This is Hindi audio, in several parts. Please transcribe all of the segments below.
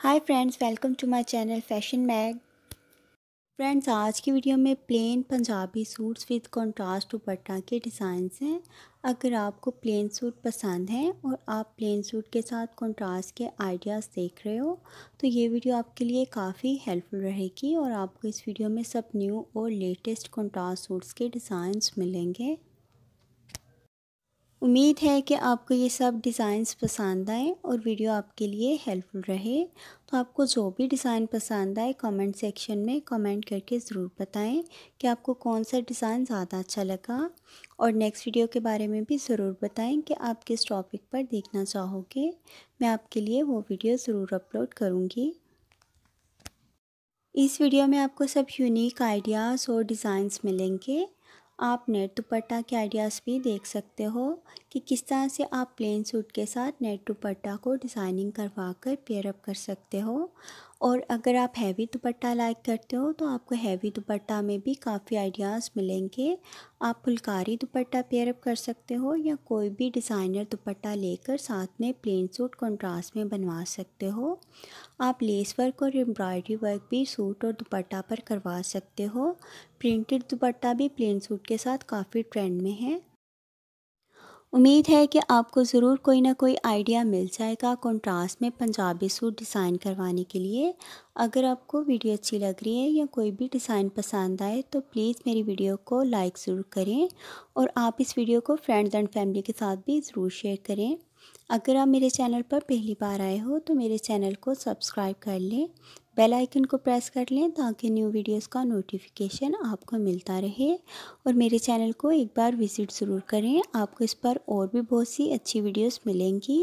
hi friends welcome to my channel fashion mag friends आज की वीडियो में plain Punjabi suits with contrast dupatta के डिज़ाइन हैं अगर आपको प्लेन सूट पसंद है और आप प्लेन सूट के साथ कंट्रास्ट के आइडियाज़ देख रहे हो तो ये वीडियो आपके लिए काफ़ी हेल्पफुल रहेगी और आपको इस वीडियो में सब न्यू और लेटेस्ट कॉन्ट्रास्ट सूट्स के डिज़ाइंस मिलेंगे उम्मीद है कि आपको ये सब डिज़ाइंस पसंद आए और वीडियो आपके लिए हेल्पफुल रहे तो आपको जो भी डिज़ाइन पसंद आए कमेंट सेक्शन में कमेंट करके ज़रूर बताएं कि आपको कौन सा डिज़ाइन ज़्यादा अच्छा लगा और नेक्स्ट वीडियो के बारे में भी ज़रूर बताएं कि आप किस टॉपिक पर देखना चाहोगे मैं आपके लिए वो वीडियो ज़रूर अपलोड करूँगी इस वीडियो में आपको सब यूनिक आइडियाज़ और डिज़ाइंस मिलेंगे आप नेट दुपट्टा के आइडियाज़ भी देख सकते हो कि किस तरह से आप प्लेन सूट के साथ नेट दुपट्टा को डिज़ाइनिंग करवा कर पेयरअप कर सकते हो और अगर आप हैवी दुपट्टा लाइक करते हो तो आपको हैवी दुपट्टा में भी काफ़ी आइडियाज़ मिलेंगे आप फुलकारी दुपट्टा पेयरअप कर सकते हो या कोई भी डिज़ाइनर दुपट्टा लेकर साथ में प्लेन सूट कंट्रास्ट में बनवा सकते हो आप लेस वर्क और एम्ब्रॉयडरी वर्क भी सूट और दुपट्टा पर करवा सकते हो प्रिंटेड दुपट्टा भी प्लेन सूट के साथ काफ़ी ट्रेंड में है उम्मीद है कि आपको ज़रूर कोई ना कोई आइडिया मिल जाएगा कंट्रास्ट में पंजाबी सूट डिज़ाइन करवाने के लिए अगर आपको वीडियो अच्छी लग रही है या कोई भी डिज़ाइन पसंद आए तो प्लीज़ मेरी वीडियो को लाइक ज़रूर करें और आप इस वीडियो को फ्रेंड्स एंड फैमिली के साथ भी ज़रूर शेयर करें अगर आप मेरे चैनल पर पहली बार आए हो तो मेरे चैनल को सब्सक्राइब कर लें बेल आइकन को प्रेस कर लें ताकि न्यू वीडियोस का नोटिफिकेशन आपको मिलता रहे और मेरे चैनल को एक बार विज़िट ज़रूर करें आपको इस पर और भी बहुत सी अच्छी वीडियोस मिलेंगी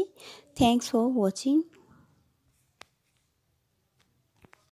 थैंक्स फॉर वॉचिंग